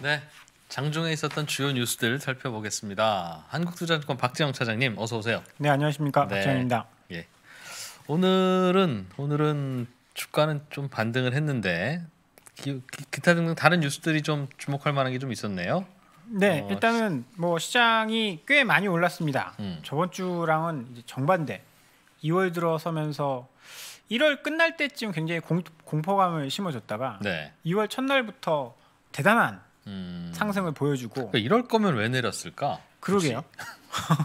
네. 장중에 있었던 주요 뉴스들 살펴보겠습니다. 한국투자증권 박재영 차장님 어서 오세요. 네, 안녕하십니까? 네. 박재영입니다. 예. 오늘은 오늘은 주가는 좀 반등을 했는데 기, 기타 등등 다른 뉴스들이 좀 주목할 만한 게 좀 있었네요. 네, 어, 일단은 뭐 시장이 꽤 많이 올랐습니다. 음. 저번 주랑은 이제 정반대. 2월 들어서면서 1월 끝날 때쯤 굉장히 공, 포감을 심어줬다가 네. 2월 첫날부터 대단한 음. 상승을 보여주고 그러니까 이럴 거면 왜 내렸을까? 그러게요.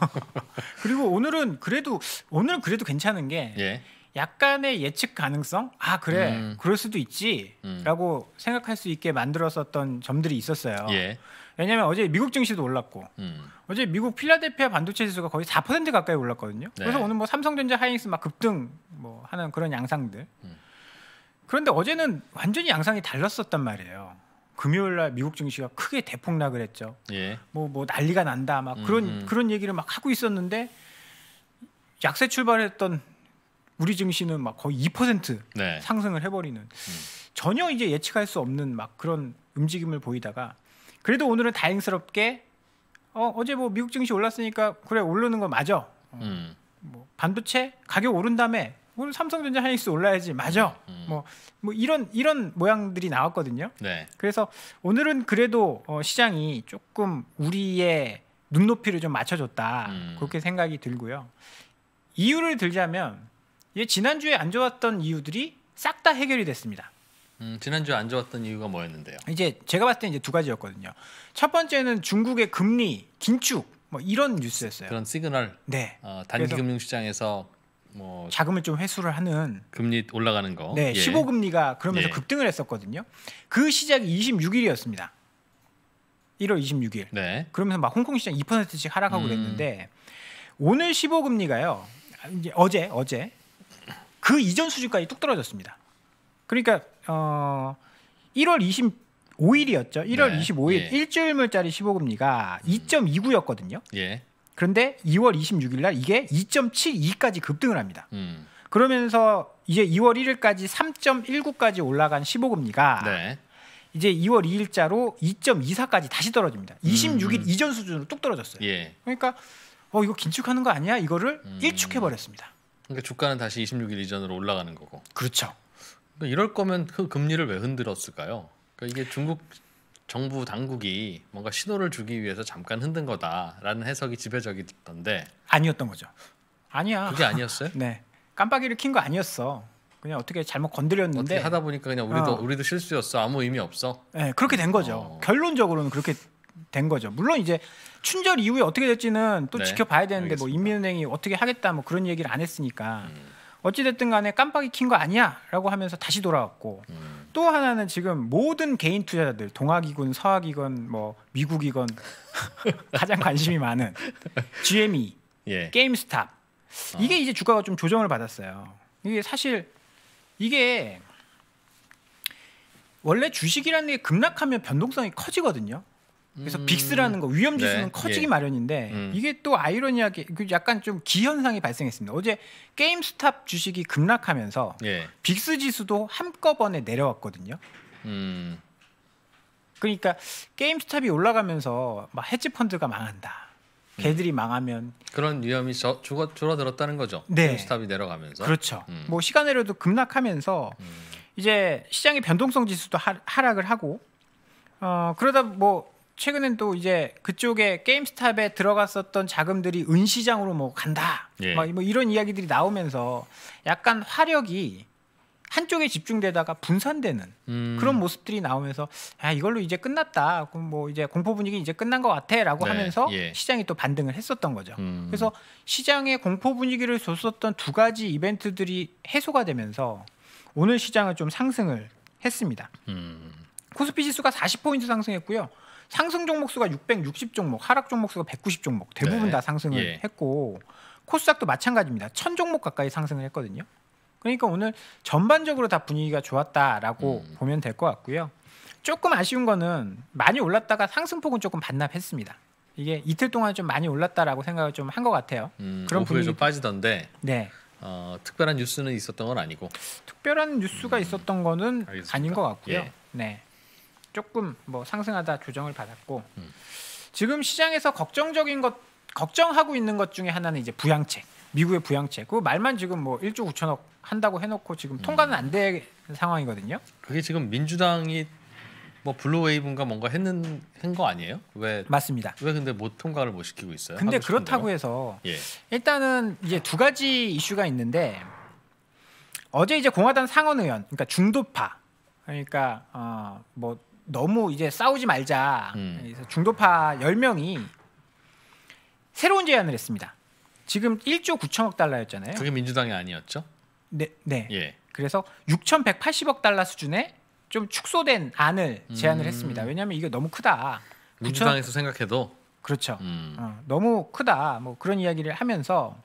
그리고 오늘은 그래도 오늘은 그래도 괜찮은 게 예. 약간의 예측 가능성 아 그래 음. 그럴 수도 있지라고 음. 생각할 수 있게 만들었었던 점들이 있었어요. 예. 왜냐하면 어제 미국 증시도 올랐고 음. 어제 미국 필라델피아 반도체 지수가 거의 4% 가까이 올랐거든요. 네. 그래서 오늘 뭐 삼성전자, 하이닉스 막 급등 뭐 하는 그런 양상들. 음. 그런데 어제는 완전히 양상이 달랐었단 말이에요. 금요일 날 미국 증시가 크게 대폭락을 했죠. 예. 뭐, 뭐 난리가 난다 막 그런 음음. 음. 그런 얘기를 막 하고 있었는데 약세 출발했던 우리 증시는 막 거의 2% 네. 상승을 해버리는 음. 전혀 이제 예측할 수 없는 막 그런 움직임을 보이다가 그래도 오늘은 다행스럽게 어, 어제 뭐 미국 증시 올랐으니까 그래 오르는 거 맞아. 어, 음. 뭐 반도체 가격 오른 다음에 그럼 삼성전자 하이닉스 올라야지 맞아 음. 뭐, 뭐 이런 이런 모양들이 나왔거든요 네. 그래서 오늘은 그래도 어, 시장이 조금 우리의 눈높이를 좀 맞춰줬다 음. 그렇게 생각이 들고요 이유를 들자면 얘 지난주에 안 좋았던 이유들이 싹 다 해결이 됐습니다 음, 지난주에 안 좋았던 이유가 뭐였는데요 이제 제가 봤을 때 이제 두 가지였거든요 첫 번째는 중국의 금리 긴축 뭐 이런 뉴스였어요 그런 시그널 네 어, 단기 금융 시장에서 뭐 자금을 좀 회수를 하는 금리 올라가는 거. 네, 예. 15 금리가 그러면서 예. 급등을 했었거든요. 그 시작이 26일이었습니다. 1월 26일. 네. 그러면서 막 홍콩 시장 2%씩 하락하고 음. 그랬는데 오늘 15 금리가요. 이제 어제 어제 그 이전 수준까지 뚝 떨어졌습니다. 그러니까 어 1월 25일이었죠. 1월 네. 25일 예. 일주일물짜리 15금리가 음. 2.29였거든요. 예. 그런데 2월 26일 날 이게 2.72까지 급등을 합니다. 음. 그러면서 이제 2월 1일까지 3.19까지 올라간 15금리가 네. 이제 2월 2일자로 2.24까지 다시 떨어집니다. 26일 음, 음. 이전 수준으로 뚝 떨어졌어요. 예. 그러니까 어 이거 긴축하는 거 아니야? 이거를 음. 일축해 버렸습니다. 그러니까 주가는 다시 26일 이전으로 올라가는 거고. 그렇죠. 그러니까 이럴 거면 그 금리를 왜 흔들었을까요? 그러니까 이게 중국 정부 당국이 뭔가 신호를 주기 위해서 잠깐 흔든 거다라는 해석이 지배적이던데 아니었던 거죠. 아니야. 그게 아니었어요? 네. 깜빡이를 킨 거 아니었어. 그냥 어떻게 잘못 건드렸는데 어떻게 하다 보니까 그냥 우리도 어. 우리도 실수였어. 아무 의미 없어. 네, 그렇게 된 거죠. 어. 결론적으로는 그렇게 된 거죠. 물론 이제 춘절 이후에 어떻게 될지는 또 네, 지켜봐야 되는데 뭐 알겠습니다. 뭐 인민은행이 어떻게 하겠다 뭐 그런 얘기를 안 했으니까. 음. 어찌됐든 간에 깜빡이 킨 거 아니야 라고 하면서 다시 돌아왔고 음. 또 하나는 지금 모든 개인 투자자들 동학이군 서학이건 뭐 미국이건 가장 관심이 많은 GME 예. 게임스탑 어. 이게 어. 이제 주가가 좀 조정을 받았어요 이게 사실 이게 원래 주식이라는 게 급락하면 변동성이 커지거든요 그래서 음. 빅스라는 거 위험 네. 지수는 네. 커지기 예. 마련인데 음. 이게 또 아이러니하게 그 약간 좀 기현상이 발생했습니다. 어제 게임스탑 주식이 급락하면서 예. 빅스 지수도 한꺼번에 내려왔거든요. 음. 그러니까 게임스탑이 올라가면서 막 헤지펀드가 망한다. 음. 개들이 망하면 그런 위험이 저, 죽어, 줄어들었다는 거죠. 네. 게임스탑이 내려가면서 그렇죠. 음. 뭐 시간으로도 급락하면서 음. 이제 시장의 변동성 지수도 하, 하락을 하고 어, 그러다 뭐 최근엔 또 이제 그쪽에 게임스탑에 들어갔었던 자금들이 은시장으로 뭐 간다. 예. 막뭐 이런 이야기들이 나오면서 약간 화력이 한쪽에 집중되다가 분산되는 음. 그런 모습들이 나오면서 야, 이걸로 이제 끝났다. 그럼 뭐 이제 공포 분위기 이제 끝난 것 같아라고 네. 하면서 예. 시장이 또 반등을 했었던 거죠. 음. 그래서 시장의 공포 분위기를 줬었던 두 가지 이벤트들이 해소가 되면서 오늘 시장은 좀 상승을 했습니다. 음. 코스피 지수가 40포인트 상승했고요. 상승 종목수가 660 종목, 하락 종목수가 190 종목 대부분 네. 다 상승을 예. 했고 코스닥도 마찬가지입니다. 천 종목 가까이 상승을 했거든요. 그러니까 오늘 전반적으로 다 분위기가 좋았다라고 음. 보면 될 것 같고요. 조금 아쉬운 거는 많이 올랐다가 상승폭은 조금 반납했습니다. 이게 이틀 동안 좀 많이 올랐다라고 생각을 좀 한 것 같아요. 음, 그런 분위기 좀 빠지던데. 네. 어, 특별한 뉴스는 있었던 건 아니고. 특별한 뉴스가 음, 있었던 거는 알겠습니다. 아닌 것 같고요. 예. 네. 조금 뭐 상승하다 조정을 받았고 음. 지금 시장에서 걱정적인 것 걱정하고 있는 것 중에 하나는 이제 부양책 미국의 부양책 그 말만 지금 뭐 1조 9천억 한다고 해놓고 지금 통과는 안된 상황이거든요. 그게 지금 민주당이 뭐 블루웨이브인가 뭔가 했는 한거 아니에요? 왜 맞습니다. 왜 근데 못 통과를 못 시키고 있어요? 근데 그렇다고 대로? 해서 예. 일단은 이제 두 가지 이슈가 있는데 어제 이제 공화당 상원 의원 그러니까 중도파 그러니까 어뭐 너무 이제 싸우지 말자. 음. 그래서 중도파 10명이 새로운 제안을 했습니다. 지금 1조 9천억 달러였잖아요. 그게 민주당이 아니었죠? 네, 네. 예. 그래서 6,180억 달러 수준의 좀 축소된 안을 제안을 음. 했습니다. 왜냐하면 이게 너무 크다. 민주당에서 생각해도 그렇죠. 음. 어, 너무 크다. 뭐 그런 이야기를 하면서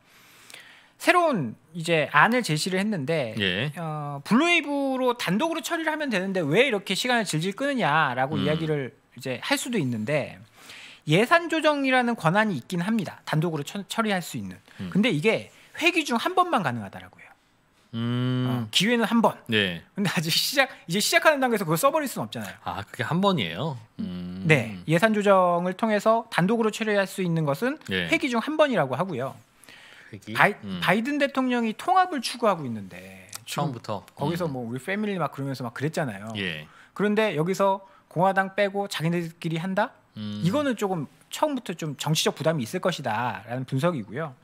새로운 이제 안을 제시를 했는데 예. 어, 블루웨이브로 단독으로 처리를 하면 되는데 왜 이렇게 시간을 질질 끄느냐라고 음. 이야기를 이제 할 수도 있는데 예산 조정이라는 권한이 있긴 합니다. 단독으로 처, 처리할 수 있는. 음. 근데 이게 회기 중 한 번만 가능하다라고요. 음... 어, 기회는 한 번. 네. 근데 아직 시작 이제 시작하는 단계에서 그걸 써버릴 수는 없잖아요. 아 그게 한 번이에요. 음. 음... 네 예산 조정을 통해서 단독으로 처리할 수 있는 것은 네. 회기 중 한 번이라고 하고요. 회기. 바이, 음. 바이든 대통령이 통합을 추구하고 있는데 처음부터 거기서 음. 뭐 우리 패밀리 막 그러면서 막 그랬잖아요. 예. 그런데 여기서 공화당 빼고 자기네들끼리 한다? 음. 이거는 조금 처음부터 좀 정치적 부담이 있을 것이다라는 분석이고요.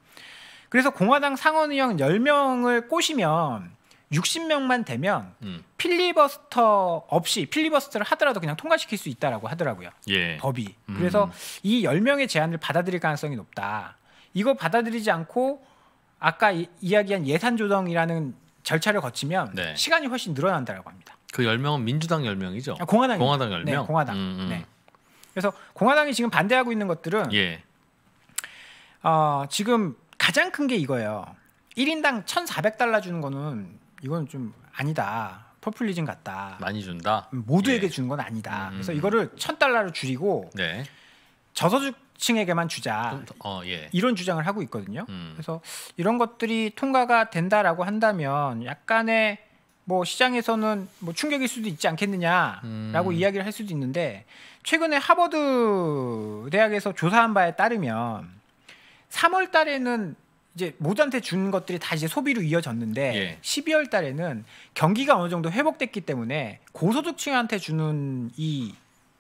그래서 공화당 상원의원 10명을 꼬시면 60명만 되면 음. 필리버스터 없이 필리버스터를 하더라도 그냥 통과시킬 수 있다라고 하더라고요. 예. 법이. 음. 그래서 이 10명의 제안을 받아들일 가능성이 높다. 이거 받아들이지 않고 아까 이, 야기한 예산 조정이라는 절차를 거치면 네. 시간이 훨씬 늘어난다고 합니다. 그 열명은 민주당 열명이죠 아, 공화당 공화당 네, 열명 네, 공화당. 음, 음. 네. 그래서 공화당이 지금 반대하고 있는 것들은 예. 어, 지금 가장 큰 게 이거예요. 1인당 1,400달러 주는 거는 이건 좀 아니다. 퍼플리즘 같다. 많이 준다. 모두에게 예. 주는 건 아니다. 음. 음 그래서 음. 이거를 1,000달러로 줄이고 네. 저소득 층에게만 주자 어, 예. 이런 주장을 하고 있거든요. 음. 그래서 이런 것들이 통과가 된다라고 한다면 약간의 뭐 시장에서는 뭐 충격일 수도 있지 않겠느냐라고 음. 이야기를 할 수도 있는데 최근에 하버드 대학에서 조사한 바에 따르면 3월 달에는 이제 모두한테 준 것들이 다 이제 소비로 이어졌는데 예. 12월 달에는 경기가 어느 정도 회복됐기 때문에 고소득층한테 주는 이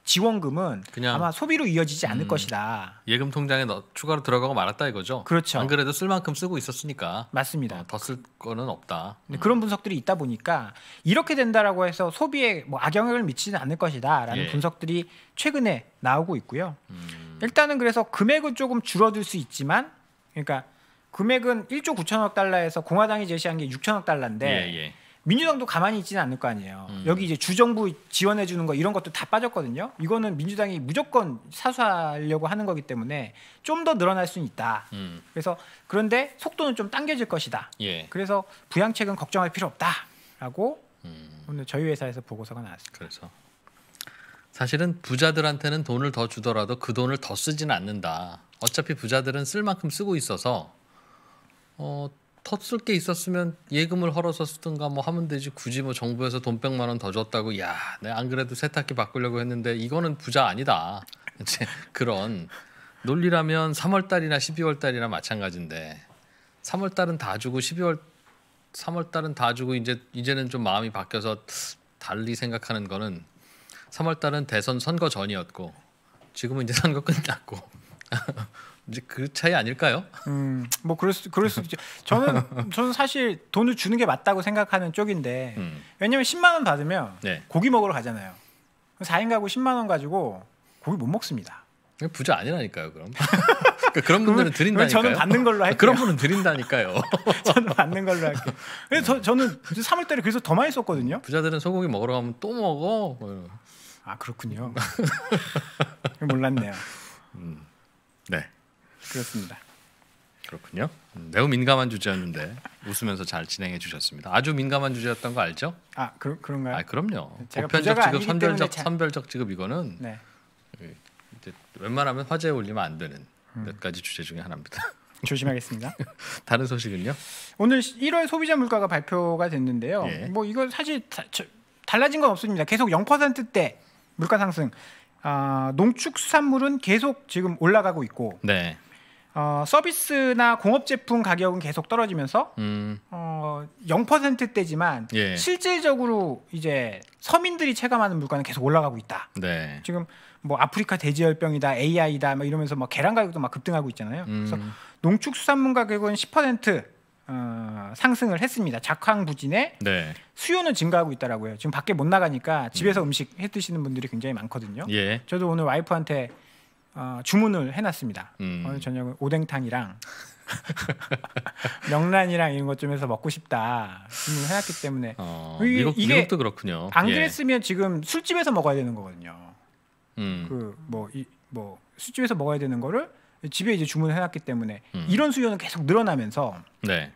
지원금은 아마 소비로 이어지지 않을 음, 것이다. 예금 통장에 넣, 추가로 들어가고 말았다 이거죠. 그렇죠. 안 그래도 쓸 만큼 쓰고 있었으니까. 맞습니다. 어, 더쓸 거는 없다. 음. 그런 분석들이 있다 보니까 이렇게 된다라고 해서 소비에 뭐 악영향을 미치지는 않을 것이다라는 예. 분석들이 최근에 나오고 있고요. 음. 일단은 그래서 금액은 조금 줄어들 수 있지만, 그러니까 금액은 1조 9천억 달러에서 공화당이 제시한 게 6천억 달러인데. 예, 예. 민주당도 가만히 있지는 않을 거 아니에요. 음. 여기 이제 주정부 지원해 주는 거 이런 것도 다 빠졌거든요. 이거는 민주당이 무조건 사수하려고 하는 거기 때문에 좀 더 늘어날 수는 있다. 음. 그래서 그런데 속도는 좀 당겨질 것이다. 예. 그래서 부양책은 걱정할 필요 없다라고 음. 오늘 저희 회사에서 보고서가 나왔습니다. 그래서 사실은 부자들한테는 돈을 더 주더라도 그 돈을 더 쓰지는 않는다. 어차피 부자들은 쓸 만큼 쓰고 있어서 어, 덧을게 있었으면 예금을 헐어서 쓰든가 뭐 하면 되지 굳이 뭐 정부에서 돈 백만 원 더 줬다고 야, 내 안 그래도 세탁기 바꾸려고 했는데 이거는 부자 아니다. 이제 그런 논리라면 3월 달이나 12월 달이나 마찬가지인데 3월 달은 다 주고 12월 3월 달은 다 주고 이제 이제는 좀 마음이 바뀌어서 달리 생각하는 거는 3월 달은 대선 선거 전이었고 지금은 이제 선거 끝났고 이제 그 차이 아닐까요? 음, 뭐 그럴 수 그럴 수 있죠. 저는 저는 사실 돈을 주는 게 맞다고 생각하는 쪽인데 음. 왜냐면 10만 원 받으면 네. 고기 먹으러 가잖아요. 4인 가구 10만 원 가지고 고기 못 먹습니다. 부자 아니라니까요, 그럼. 그러니까 그런 분들은 드린다니까요. 아, 저는 받는 걸로 할게요. 그런 분은 드린다니까요. 저는 받는 걸로 할게요. 그래서 음. 저, 는 3월 달에 그래서 더 많이 썼거든요. 부자들은 소고기 먹으러 가면 또 먹어. 아, 그렇군요. 몰랐네요. 음. 그렇습니다. 그렇군요. 음, 매우 민감한 주제였는데 웃으면서 잘 진행해 주셨습니다. 아주 민감한 주제였던 거 알죠? 아 그, 그런가요? 아 그럼요. 보편적 어, 지급, 선별적 잘... 선별적 지급 이거는 네. 웬만하면 화제에 올리면 안 되는 음. 몇 가지 주제 중에 하나입니다. 조심하겠습니다. 다른 소식은요? 오늘 1월 소비자 물가가 발표가 됐는데요. 예. 뭐 이거 사실 다, 저, 달라진 건 없습니다. 계속 0%대 물가 상승. 아, 농축수산물은 계속 지금 올라가고 있고 네. 어, 서비스나 공업 제품 가격은 계속 떨어지면서 음. 어, 0%대지만 예. 실질적으로 이제 서민들이 체감하는 물가는 계속 올라가고 있다. 네. 지금 뭐 아프리카 돼지열병이다, AI다 막 이러면서 막 계란 가격도 막 급등하고 있잖아요. 음. 그래서 농축수산물 가격은 10% 어, 상승을 했습니다. 작황 부진에 네. 수요는 증가하고 있다라고요. 지금 밖에 못 나가니까 집에서 음. 식해 드시는 분들이 굉장히 많거든요. 예. 저도 오늘 와이프한테 어, 주문을 해놨습니다. 음. 오늘 저녁은 오뎅탕이랑 명란이랑 이런 것 좀 해서 먹고 싶다 주문을 해놨기 때문에 어, 이게, 미국, 이게 미국도 그렇군요. 안 예. 그랬으면 예. 지금 술집에서 먹어야 되는 거거든요. 음. 그뭐뭐 뭐 술집에서 먹어야 되는 거를 집에 이제 주문을 해놨기 때문에 음. 이런 수요는 계속 늘어나면서 네.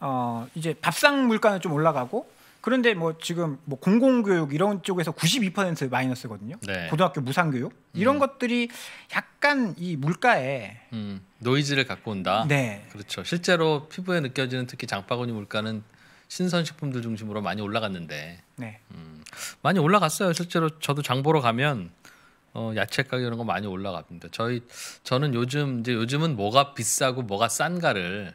어, 이제 밥상 물가는 좀 올라가고 그런데 뭐 지금 뭐 공공교육 이런 쪽에서 92% 마이너스거든요. 네. 고등학교 무상교육 이런 음. 것들이 약간 이 물가에 음, 노이즈를 갖고 온다. 네, 그렇죠. 실제로 피부에 느껴지는 특히 장바구니 물가는 신선식품들 중심으로 많이 올라갔는데, 네, 음, 많이 올라갔어요. 실제로 저도 장 보러 가면 어, 야채 가격 이런 거 많이 올라갑니다. 저희 저는 요즘 이제 요즘은 뭐가 비싸고 뭐가 싼가를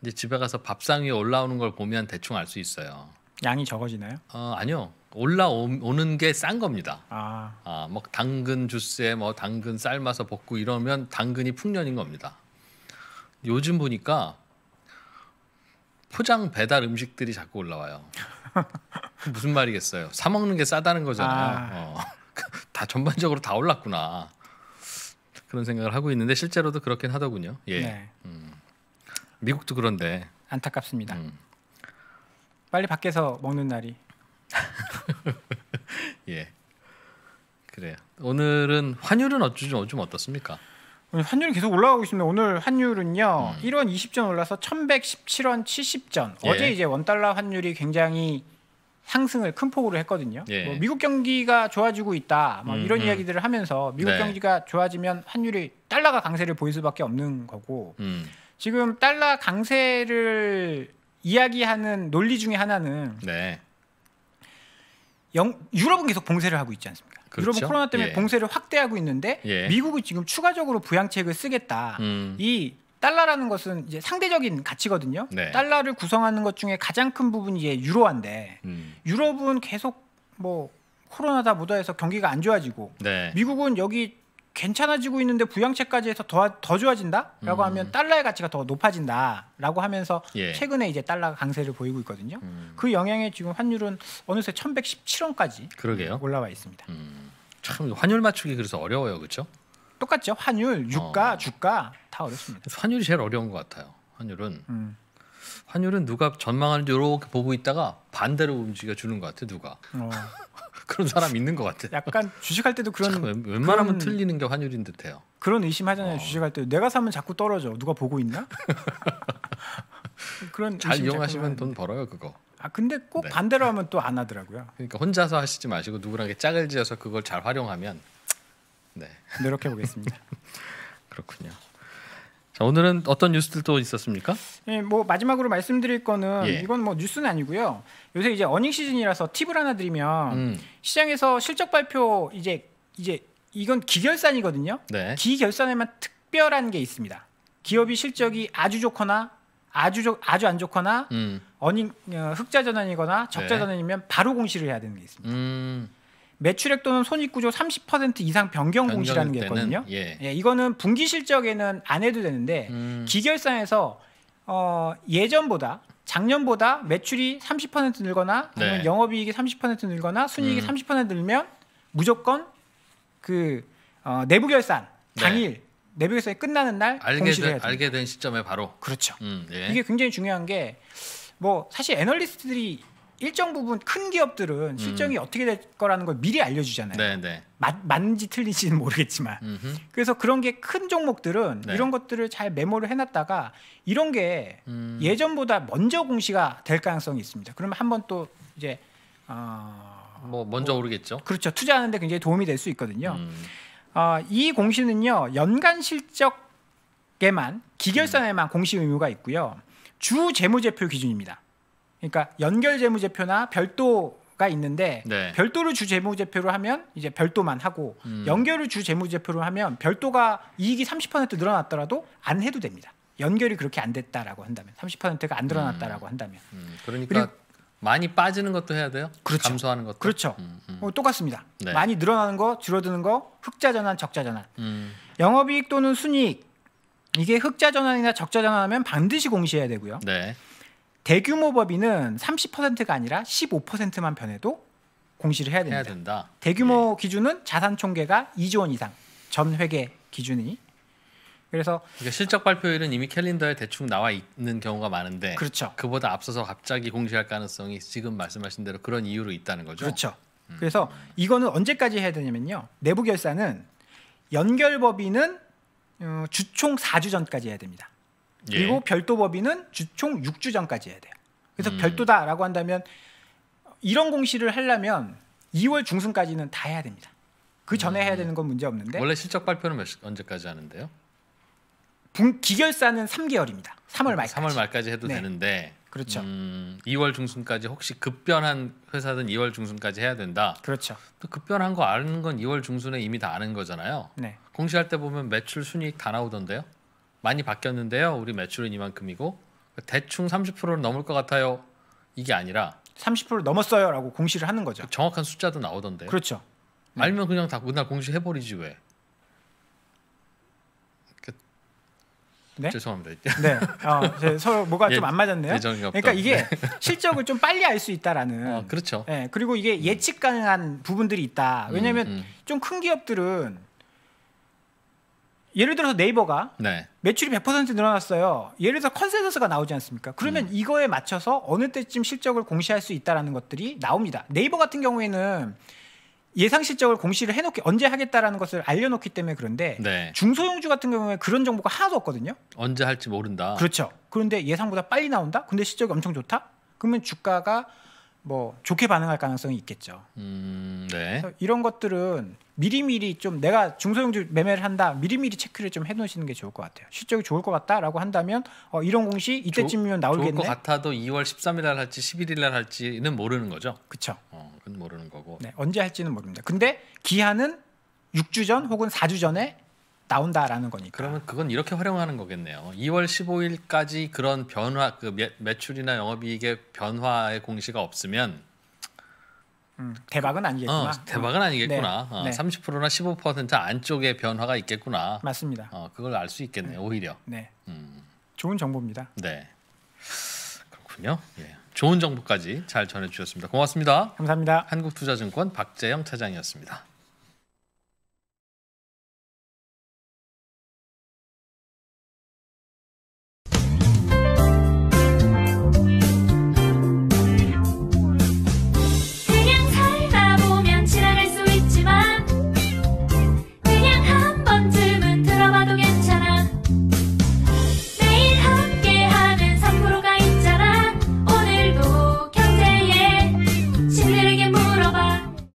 이제 집에 가서 밥상 위에 올라오는 걸 보면 대충 알 수 있어요. 양이 적어지나요? 어, 아니요. 올라오는 게 싼 겁니다. 아. 아, 뭐 당근 주스에 뭐 당근 삶아서 볶고 이러면 당근이 풍년인 겁니다. 요즘 보니까 포장 배달 음식들이 자꾸 올라와요. 무슨 말이겠어요? 사 먹는 게 싸다는 거잖아요. 아. 어. 다 전반적으로 다 올랐구나. 그런 생각을 하고 있는데 실제로도 그렇긴 하더군요. 예. 네. 음. 미국도 그런데 안타깝습니다. 음. 빨리 밖에서 먹는 날이. 예. 그래요. 오늘은 환율은 어쩌죠? 좀 어떻습니까? 환율이 계속 올라가고 있습니다. 오늘 환율은요. 음. 1원 20전 올라서 1117원 70전. 예. 어제 이제 원달러 환율이 굉장히 상승을 큰 폭으로 했거든요. 예. 뭐 미국 경기가 좋아지고 있다. 뭐 이런 음, 이야기들을 하면서 미국 네. 경기가 좋아지면 환율이 달러가 강세를 보일 수밖에 없는 거고 음. 지금 달러 강세를 이야기하는 논리 중에 하나는 네. 영, 유럽은 계속 봉쇄를 하고 있지 않습니까? 그렇죠? 유럽은 코로나 때문에 예. 봉쇄를 확대하고 있는데 예. 미국은 지금 추가적으로 부양책을 쓰겠다. 음. 이 달러라는 것은 이제 상대적인 가치거든요. 네. 달러를 구성하는 것 중에 가장 큰 부분이 이제 유로한데 음. 유럽은 계속 뭐 코로나다 뭐다 해서 경기가 안 좋아지고 네. 미국은 여기 괜찮아지고 있는데 부양책까지 해서 더, 더 좋아진다라고 음. 하면 달러의 가치가 더 높아진다라고 하면서 예. 최근에 이제 달러가 강세를 보이고 있거든요. 음. 그 영향에 지금 환율은 어느새 1117원까지 그러게요. 올라와 있습니다. 음. 참 환율 맞추기 그래서 어려워요. 그렇죠? 똑같죠. 환율, 유가, 어. 주가 다 어렵습니다. 환율이 제일 어려운 것 같아요. 환율은 음. 환율은 누가 전망하는지 이렇게 보고 있다가 반대로 움직여 주는 것 같아요. 누가. 어. 그런 사람 있는 것 같아요. 약간 주식할 때도 그런 웬, 만하면 틀리는 게 환율인 듯해요. 그런 의심하잖아요. 어. 주식할 때 내가 사면 자꾸 떨어져. 누가 보고 있나? 그런 잘 이용하시면 돈 벌어요 그거. 아 근데 꼭 네. 반대로 하면 또 안 하더라고요. 그러니까 혼자서 하시지 마시고 누구랑 짝을 지어서 그걸 잘 활용하면 네 노력해 보겠습니다. 그렇군요. 자, 오늘은 어떤 뉴스들 도 있었습니까? 예, 뭐 마지막으로 말씀드릴 거는 예. 이건 뭐 뉴스는 아니고요. 요새 이제 어닝 시즌이라서 팁을 하나 드리면 음. 시장에서 실적 발표 이제 이제 이건 기결산이거든요. 네. 기결산에만 특별한 게 있습니다. 기업이 실적이 아주 좋거나 아주 조, 아주 안 좋거나 음. 어닝 어, 흑자 전환이거나 적자 전환이면 네. 바로 공시를 해야 되는 게 있습니다. 음. 매출액 또는 손익구조 30% 이상 변경, 공시라는 게 있거든요. 예. 예. 이거는 분기 실적에는 안 해도 되는데 음. 기결산에서 어, 예전보다 작년보다 매출이 30% 늘거나 아니면 네. 영업이익이 30% 늘거나 순이익이 음. 30% 늘면 무조건 그 어, 내부 결산 네. 당일 네. 내부 결산이 끝나는 날 알게 공시를 해야 된, 알게 된 시점에 바로 그렇죠. 음, 예. 이게 굉장히 중요한 게 뭐 사실 애널리스트들이 일정 부분 큰 기업들은 음. 실정이 음. 어떻게 될 거라는 걸 미리 알려주잖아요. 네네. 맞, 네. 맞는지 틀린지는 모르겠지만. 음흠. 그래서 그런 게 큰 종목들은 네. 이런 것들을 잘 메모를 해놨다가 이런 게 음. 예전보다 먼저 공시가 될 가능성이 있습니다. 그러면 한 번 또 이제 어, 뭐 먼저 뭐, 오르겠죠. 그렇죠. 투자하는데 굉장히 도움이 될 수 있거든요. 음. 어, 이 공시는요 연간 실적에만 기결산에만 음. 공시 의무가 있고요 주 재무제표 기준입니다. 그러니까 연결 재무제표나 별도 가 있는데 네. 별도를 주 재무제표로 하면 이제 별도만 하고 음. 연결을 주 재무제표로 하면 별도가 이익이 30% 늘어났더라도 안 해도 됩니다. 연결이 그렇게 안 됐다라고 한다면 30%가 안 늘어났다라고 음. 한다면 음. 음. 그러니까 많이 빠지는 것도 해야 돼요. 그렇죠. 감소하는 것도 그렇죠. 음, 음. 어, 똑같습니다. 네. 많이 늘어나는 거, 줄어드는 거, 흑자 전환, 적자 전환, 영업이익 또는 순이익 이게 흑자 전환이나 적자 전환하면 반드시 공시해야 되고요. 네. 대규모 법인은 30%가 아니라 15%만 변해도 공시를 해야 됩니다. 해야 된다. 대규모 네. 기준은 자산 총계가 2조 원 이상 전 회계 기준이 그래서 그러니까 실적 발표일은 이미 캘린더에 대충 나와 있는 경우가 많은데 그렇죠. 그보다 앞서서 갑자기 공시할 가능성이 지금 말씀하신 대로 그런 이유로 있다는 거죠. 그렇죠. 음. 그래서 이거는 언제까지 해야 되냐면요. 내부 결산은 연결 법인은 어, 주총 4주 전까지 해야 됩니다. 예. 그리고 예. 별도 법인은 주, 총 6주 전까지 해야 돼요. 그래서 음. 별도다라고 한다면 이런 공시를 하려면 2월 중순까지는 다 해야 됩니다. 그 전에 음. 해야 되는 건 문제 없는데 원래 실적 발표는 몇, 언제까지 하는데요? 분, 기결사는 3개월입니다. 3월 그러니까 말까지. 3월 말까지 해도 네. 되는데 그렇죠. 음, 2월 중순까지 혹시 급변한 회사든 2월 중순까지 해야 된다. 그렇죠. 또 급변한 거 아는 건 2월 중순에 이미 다 아는 거잖아요. 네. 공시할 때 보면 매출 순이익 다 나오던데요. 많이 바뀌었는데요. 우리 매출은 이만큼이고 대충 30%는 넘을 것 같아요. 이게 아니라 30% 넘었어요라고 공시를 하는 거죠. 그 정확한 숫자도 나오던데. 그렇죠. 네. 알면 그냥 다 그날 공시해 버리지 왜? 그 네? 죄송합니다. 네, 어, 서로 뭐가 예, 좀안 맞았네요. 그러니까 이게 네. 실적을 좀 빨리 알 수 있다라는. 어, 그렇죠. 예, 그리고 이게 예측 가능한 부분들이 있다. 왜냐하면 음, 음. 좀큰 기업들은 예를 들어서 네이버가 네. 매출이 100% 늘어났어요. 예를 들어 컨센서스가 나오지 않습니까? 그러면 음. 이거에 맞춰서 어느 때쯤 실적을 공시할 수 있다라는 것들이 나옵니다. 네이버 같은 경우에는 예상 실적을 공시를 해놓기 언제 하겠다라는 것을 알려놓기 때문에 그런데 네. 중소형주 같은 경우에 그런 정보가 하나도 없거든요. 언제 할지 모른다. 그렇죠. 그런데 예상보다 빨리 나온다. 근데 실적이 엄청 좋다. 그러면 주가가 뭐 좋게 반응할 가능성이 있겠죠. 음, 네. 이런 것들은 미리미리 좀 내가 중소형주 매매를 한다 미리미리 체크를 좀 해놓으시는 게 좋을 것 같아요 실적이 좋을 것 같다라고 한다면 어, 이런 공시 이때쯤이면 나오겠네 좋을 것 같아도 2월 13일 날 할지 11일 날 할지는 모르는 거죠 그쵸 어, 그건 모르는 거고 네, 언제 할지는 모릅니다 근데 기한은 6주 전 혹은 4주 전에 나온다라는 거니까. 그러면 그건 이렇게 활용하는 거겠네요. 2월 15일까지 그런 변화, 그 매, 매출이나 영업이익의 변화의 공시가 없으면 음, 대박은 아니겠구나. 어, 대박은 음. 아니겠구나. 네. 어, 네. 30%나 15%안쪽에 변화가 있겠구나. 맞습니다. 어, 그걸 알 수 있겠네. 요 네. 오히려. 네. 음. 좋은 정보입니다. 네. 그렇군요. 예. 좋은 정보까지 잘 전해 주셨습니다. 고맙습니다. 감사합니다. 한국투자증권 박재영 차장이었습니다.